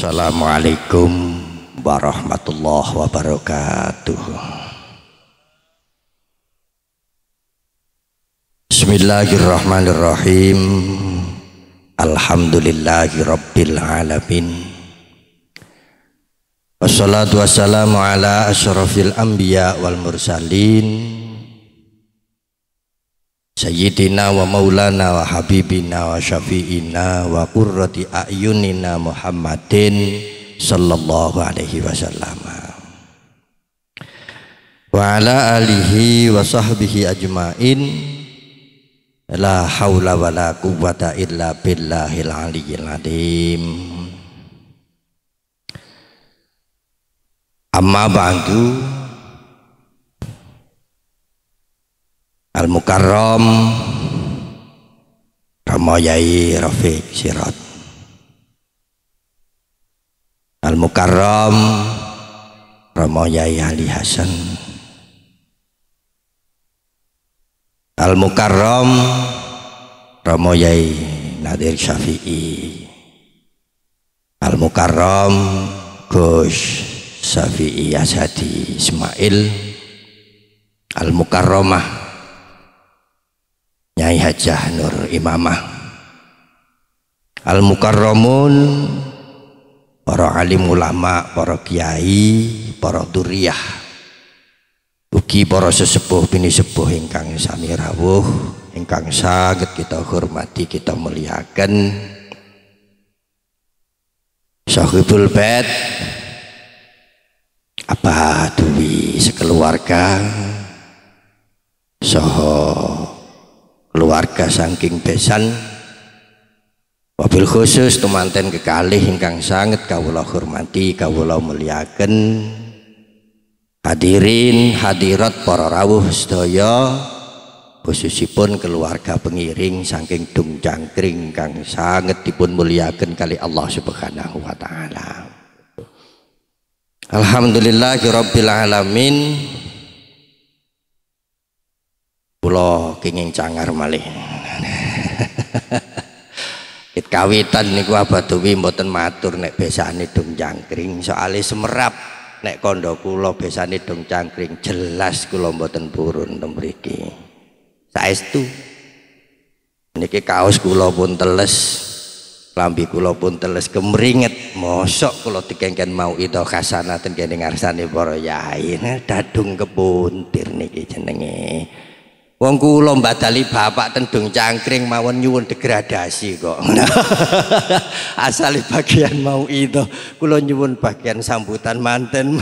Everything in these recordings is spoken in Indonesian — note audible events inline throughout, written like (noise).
Assalamualaikum warahmatullahi wabarakatuh Bismillahirrahmanirrahim Alhamdulillahi rabbil alamin Wassalatu wassalamu ala asyrafil anbiya wal mursalin Sayyidina wa maulana wa habibina wa syafi'ina wa kurrati a'yunina Muhammadin sallallahu alaihi wasallam wa ala alihi wa sahbihi ajmain la haula wa la quwwata illa billahil aliyyil adhim amma ba'du Al Mukarram Romo Yai Rafiq Sirat Al Mukarram Romo Yai Ali Hasan Al Mukarram Romo Yai Nadir Syafi'i Al Mukarram Gus Syafi'i Asadi Ismail Al Mukarramah Nyai Hajah Nur Imamah Al Mukarramun para alim ulama, para kiai, para duriah ugi para sesepuh bini sepuh ingkang sami rawuh ingkang sangat kita hormati kita muliakan sahibul bed apa duwi sekeluarga Soho keluarga saking besan wabil khusus temanten kekalih ingkang sangat kawula hormati kawula muliakan, hadirin hadirat para rawuh sedaya khususipun keluarga pengiring saking dung jangkring kang sangat dipun muliakan kali Allah Subhanahu wa taala Alhamdulillahirabbil alamin kula kenging cangar malih Kit kawitan niku abaduwi mboten matur nek besane dong cangkring soale semerap nek kandha kula besane dong cangkring jelas kula mboten purun teng mriki saestu niki kaos kula pun teles lambi kula pun teles kemringet mosok kula dikengken mau itu khasanaten kene ngarsane para yai nah, dadung kepuntir niki jenenge Wong kula mbadali bapak tendung cangkring mawon nyuwun degradasi kok. (laughs) Asale bagian mau itu kula nyuwun bagian sambutan manten.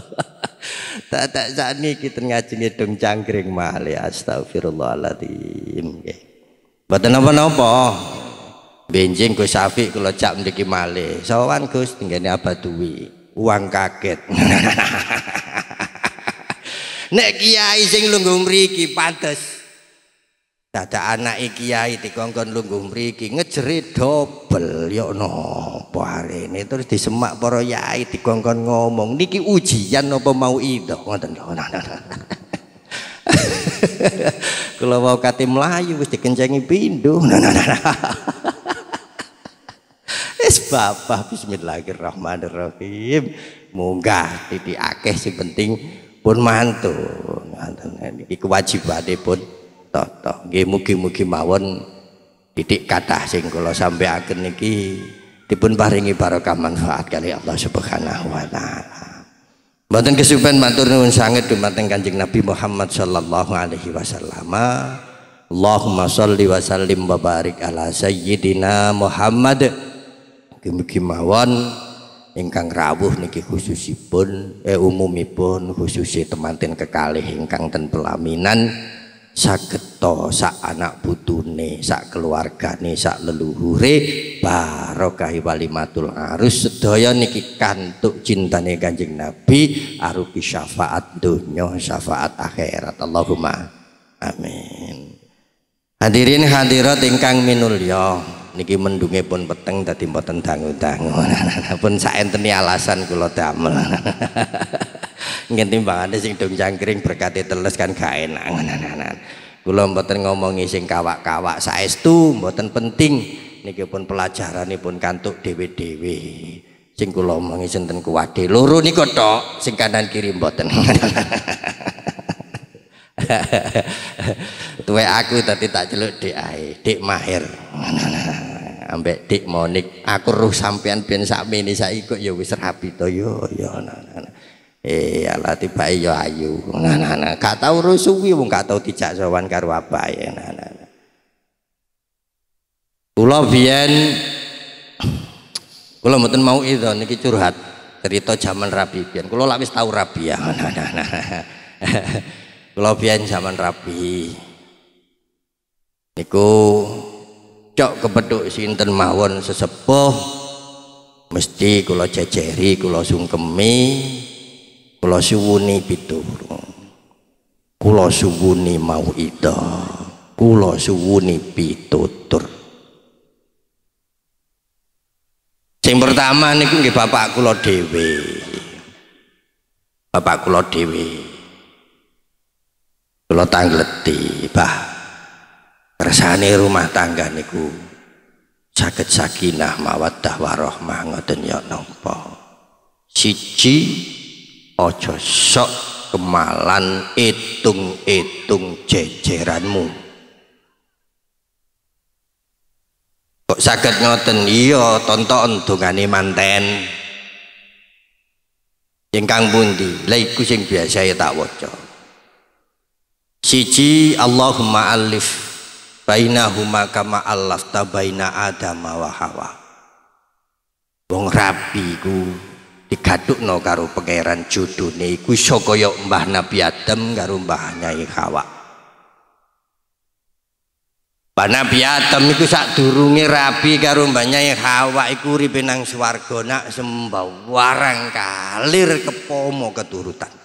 (laughs) tak tak sakniki ten ngaji ngidung cangkring malih astagfirullahalazim. Mboten napa-napa. Benjing Gus Syafiq kula cak mriki malih. Sowan Gus tenggene abad duwi. Uang kaget. (laughs) nek kiai sing lungguh mriki pantes dada anak kiai dikongkon lungguh mriki ngejeri dobel yo ya hari ini terus disemak para yai dikongkon ngomong niki ujian napa mau itu ngoten lho nah, nah, nah. kula wau kate melayu wis dikencengi pindho nah, nah, nah, Bapak bismillahirrahmanirrahim munggah titik akeh sing penting pun mantu eh, niki kewajibanipun pun toto mugi-mugi mawon titik kata sing sampai akhir niki dipun paringi barokah manfaat kali Allah Subhanahu wa taala Mboten kesupen matur nuwun sanget dumateng Kanjeng Nabi Muhammad sallallahu alaihi wasallam. Allahumma sholli wa sallim wa barik ala sayyidina Muhammad. Mugi-mugi ingkang rawuh niki khususipun eh umumipun khususi temanten kekalih ingkang ten pelaminan saged sak anak butune sak keluargane sak leluhure barokahi walimatul arus sedaya niki kantuk cintane Kanjeng Nabi arupi syafaat donya syafaat akhirat Allahumma amin hadirin hadirat ingkang minulya niki mendunge pun peteng dadi mboten dangu-dangu (laughs) pun saenteni alasan kula damel (laughs) ngen timbangane sing dong cangkring berkati teles kan gak enak (laughs) kula mboten ngomongi sing kawak-kawak saestu mboten penting niki pun pun kantuk dhewe-dhewe sing kula omongi sinten kuwade loro niku tok sing kanan kiri mboten Tuwe aku tadi tak celuk dek ae dek mahir ambek dik monik aku ruh sampean ben sak iku ya wis rapi to yo yo nah, nah, nah. eh ala tiba yo ayu nah nah nah gak tau suwi wong gak tau dijak sowan karo abae nah nah kula biyen kula mboten mau itu niki curhat cerita zaman rabi biyen kula lak wis tau rabi ya nah nah nah (laughs) kula biyen zaman rabi niku cok kepethuk sinten mawon sesepuh mesti kula jejeri kula sungkemi kula suwuni piturun kula suwuni mauida kula suwuni pitutur sing pertama niku nggih bapak kula dhewe bapak kula dhewe kula tangleti bah kersane rumah tangga niku sakit sakinah mawaddah warohmah ngoten ya nampa siji ojo sok kemalan itung-itung jejeranmu kok sakit ngoten iya tonton dongane manten Yang kang lha iku sing biasa ya tak waca siji Allahumma alif bainahuma kama Allah baina Adam wa Hawa wong rabi ku digadukno karo pangeran judune iku iso kaya Mbah Nabi Adam karo Mbah Nyai Hawa Mbah Nabi Adam iku sadurunge rabi karo Mbah Nyai Hawa iku uripe nang swarga nak warang kalir kepomo keturutan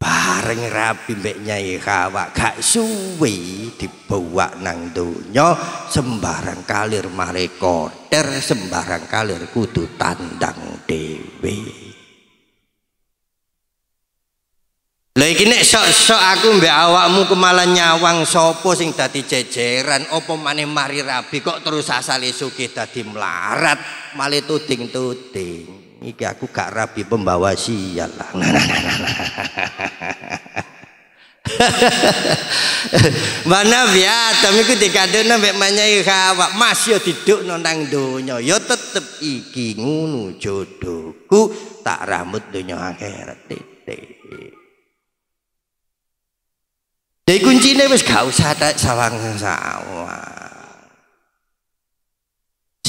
bareng rapi mbek Nyai Hawa gak suwi dibawa nang donya sembarang kalir mereka sembarang kalir kudu tandang dewi Lha iki nek sok-sok aku mbek awakmu kemalan nyawang sapa sing dadi jejeran apa maneh mari rabi kok terus asale sugih dadi melarat male tuding-tuding iki aku gak rabi pembawa sial lah nah, nah, nah, (laughs) Mbak ya, tapi iku dikandene mek menyai Hawa Mas yo ya tidur nang donya yo ya tetep iki ngono jodohku tak rambut donya akhirat titik Dek kuncine wis gak usah tak sawang-sawang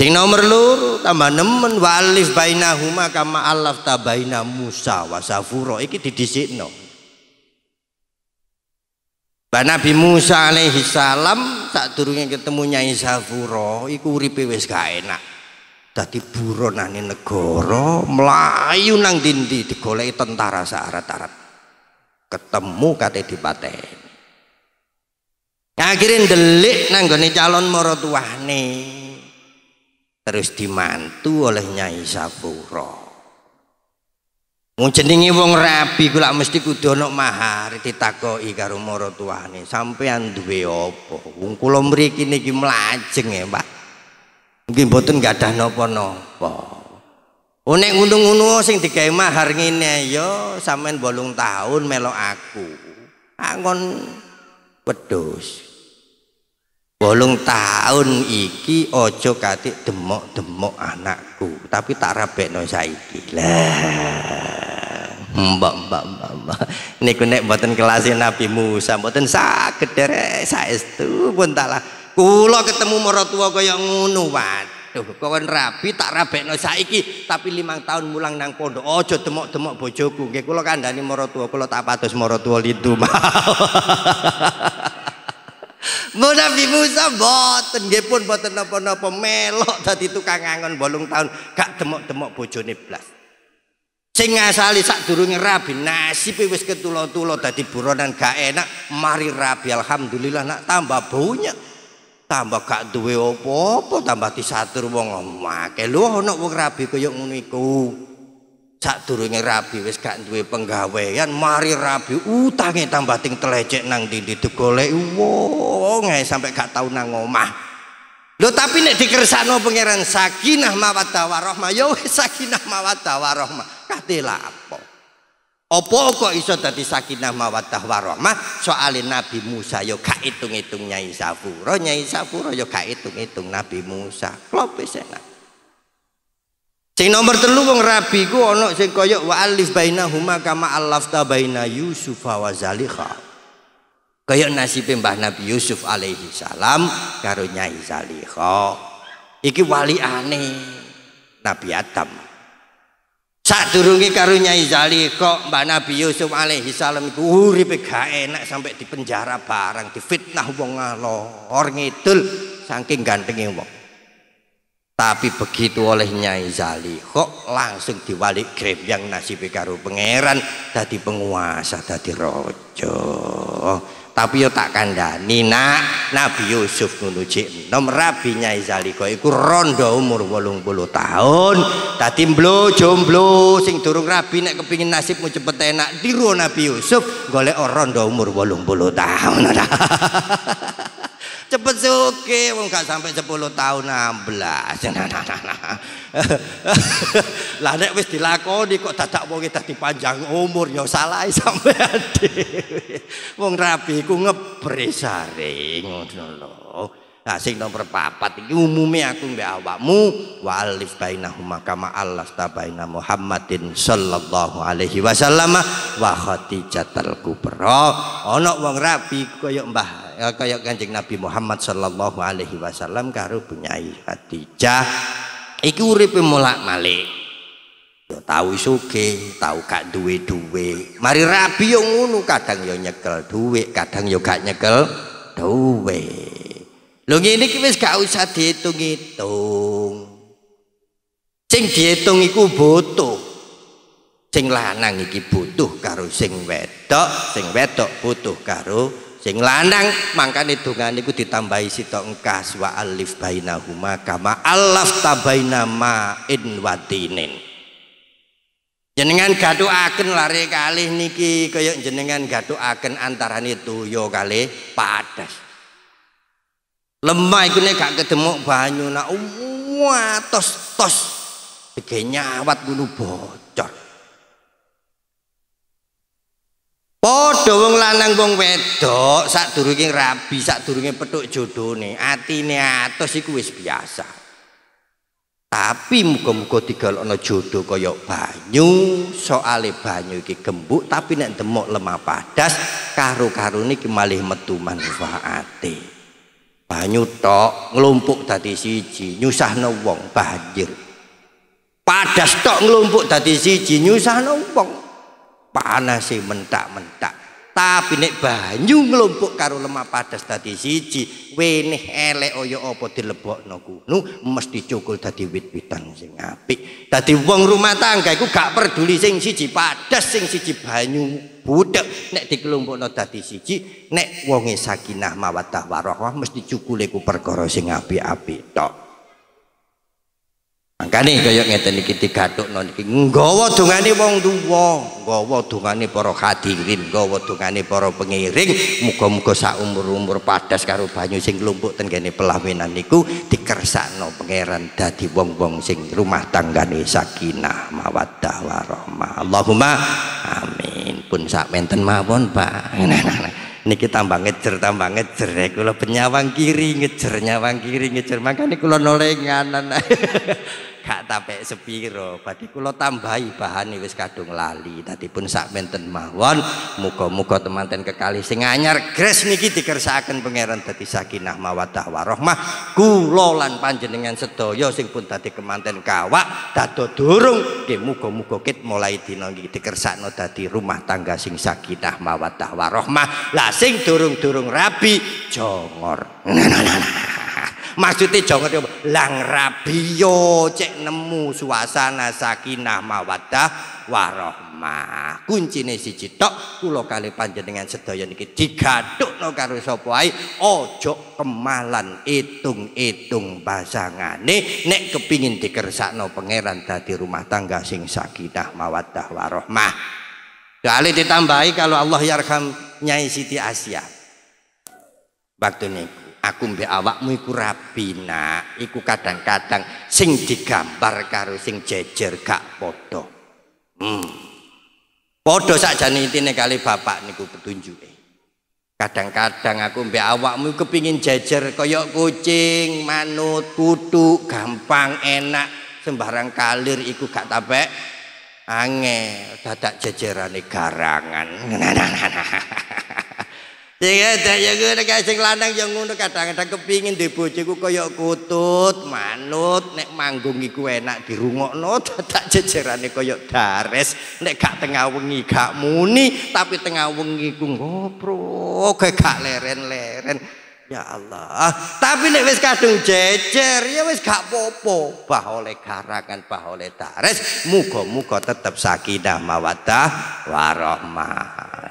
Sing nomor loro tambah nemen wa baina huma kama alaf tabaina Musa wa Safura iki didhisikno. Ba Nabi Musa alaihi salam tak turunnya ketemu Nyai Safura iku uripe wis gak enak. Dadi buronane negara mlayu nang dindi digoleki tentara saarat-arat. Ketemu kate dipateni. Akhirnya delik nanggone calon maratuwane. terus dimantu oleh Nyai Sabura. Mun jenenge wong rabi kula mesti kudu ana mahar ditakoki karo maratuane, sampean duwe apa? Wong kula mriki niki mlajeng e, Pak. Mungkin boten gadah napa-napa. Oh nek ngono-ngono sing digawe mahar ngene ya sampean 8 taun melok aku. Angon wedhus. bolong tahun iki ojo katik demok-demok anakku, tapi tak no saiki. Lah. Mbak mbak mbak mbak. Niku nek mboten kelasin ya Nabi Musa, mboten saged derek saestu pun taklah Kula ketemu maratua kaya ngono, waduh. Kawan rabi tak no saiki, tapi limang tahun mulang nang pondok. Ojo demok-demok bojoku. Nggih kula kandhani maratua, kula tak pados maratua lidu. (laughs) Mun Nabi Musa boten nggih pun boten napa-napa melok dadi tukang angon bolong tahun gak demok-demok bojone blas. Sing saat sadurunge rabi nasibe wis ketulo-tulo dadi buronan gak enak mari rabi alhamdulillah nak tambah baunya, tambah gak duwe apa-apa tambah disatur wong ngomake lho ana wong rabi ke ngono iku sadurunge rabi wis gak duwe penggawean mari rabi utange tambah ting telecek nang ndi digolek wong ae sampe gak tau nang omah Lho tapi nek dikersano pangeran sakinah mawaddah warahmah ya wis sakinah mawaddah warahmah kate lapo Apa kok iso dadi sakinah mawaddah warahmah soale Nabi Musa ya gak itung-itung Nyai Safura Nyai Safura ya gak itung-itung Nabi Musa klopis enak Sing nomor telu wong rabi ku ana sing kaya wa alif bainahuma kama alafta baina Yusuf wa Zalikha. Kaya nasibe Mbah Nabi Yusuf alaihi salam karo Nyai Zalikha. Iki aneh Nabi Adam. Sadurunge karo Nyai Zalikha Mbah Nabi Yusuf alaihi salam iku uripe gak enak sampe dipenjara barang difitnah wong ngalor ngidul saking gantenge wong. Tapi begitu oleh Nyai Zali kok langsung diwalik grip yang nasib karo pangeran tadi penguasa tadi rojo. Tapi yo tak kandani nak Nabi Yusuf ngono nom Rabi Nyai Zali kok iku rondo umur bulu tahun tadi mblo jomblo sing turung rabi nek kepingin nasibmu cepet enak diru Nabi Yusuf golek rondo umur bulu tahun. (laughs) cepet suke wong gak sampai 10 tahun 16 ah, (laughs) nah, nah, nah, lah nek wis dilakoni kok dadak wong dadi panjang umur ya salah (laughs) sampean dhewe wong rabi ku ngebris ngono lho Nah sing nomor papat iki umume aku mbek awakmu wa alif bainahuma kama Allah baina Muhammadin sallallahu alaihi wasallam wa Khadijatul Kubra. Ana wong rapi kaya Mbah kaya Kanjeng Nabi Muhammad sallallahu alaihi wasallam karo Bunyai Khadijah. Iki uripe mulak malik tahu ya tau tahu kak duwe duwe. Mari rabi yang ngunu kadang yo nyekel duwe, kadang yo gak nyekel duwe. Lo ngene iki wis gak usah diitung-itung. Sing diitung iku butuh. Sing lanang iki butuh karo sing wedok, sing wedok butuh karo sing lanang. Mangkane dongane iku ditambahi sitok engkas wa alif bainahuma kama alaf tabaina ma'in watinin. Jenengan gaduh akan lari kali niki kayak jenengan gaduh akan antara itu yo kali padas lemah itu nih gak ketemu banyu nak watos tos tos dege nyawat bunuh bocor padha wong lanang wong wedok sadurunge rabi sadurunge petuk hati nih atas si wis biasa tapi muga-muga digalokno jodoh koyok banyu soale banyu iki gembuk tapi nek demok lemah padas karu karone iki malih metuman manfaate banyu tok ngelumpuk dadi siji nyusahno wong banjir padas tok ngelumpuk dadi siji nyusahno wong panase mentak-mentak tapi nek banyu ngelompok karo lemah padas dadi siji weneh elek kaya apa dilebokno kuwi mesti cukul dadi wit-witan sing apik dadi wong rumah tangga iku gak peduli sing siji padas sing siji banyu budhek nek dikelompokno dadi siji nek wonge sakinah mawaddah warahmah mesti cukule ku perkara sing apik-apik tok Makanya, kaya ngerti iki digathukno niki. Nggawa dongane wong tuwa, nggawa dongane para hadirin, nggawa dongane para pengiring, Muka-muka sak umur-umur padas karo banyu sing lumpuk ten kene pelawinan niku no pangeran dadi wong-wong sing rumah tanggane sakinah mawaddah warahmah. Allahumma amin. Pun sak menten mawon, Pak. Nah, nah, nah. niki tambah ngejer tambah ngejer kula penyawang kiri ngejer nyawang kiri ngejer Makanya kula nolengan. (laughs) gak tape sepiro Bagi kula tambahi bahan wis kadung lali tadi pun sak menten mawon muka muka teman ten kekali sing anyar gres niki dikersakan pangeran tadi sakinah mawadah warohmah kulo lan panjenengan sedoyo sing pun tadi kemanten kawak dado durung ke muka muka kit mulai dino niki dikersakno tadi rumah tangga sing sakinah mawadah warohmah lah sing durung durung rabi jongor nah, nah, maksudnya jangan dia lang rabio cek nemu suasana sakinah mawadah warohmah kuncinya si citok kulo kali panjenengan sedaya niki digaduk no karo sopwai ojo kemalan itung-itung pasangan nek kepingin dikersakno no pangeran tadi rumah tangga sing sakinah mawadah warohmah Kali ditambahi kalau Allah yarham nyai Siti Asia. Waktu niku. aku mbek awakmu iku rapi nak iku kadang-kadang sing digambar karo sing jejer gak padha hmm padha sakjane intine kali bapak niku petunjuke kadang-kadang aku mbek awakmu kepingin jejer kaya kucing manut kutu gampang enak sembarang kalir iku gak tapek angel dadak jejerane garangan (laughs) Sing edek ya ngene sing lanang ya ngono kadang-kadang kepingin di bojoku kaya kutut, manut nek manggung iku enak dirungokno (laughs) tak jejerane kaya dares nek gak tengah wengi gak muni tapi tengah wengi ku ngopro gak leren-leren ya Allah tapi nek wis kadung jejer ya wis gak popo bah oleh garangan bah oleh dares muga-muga tetep sakinah mawaddah warahmah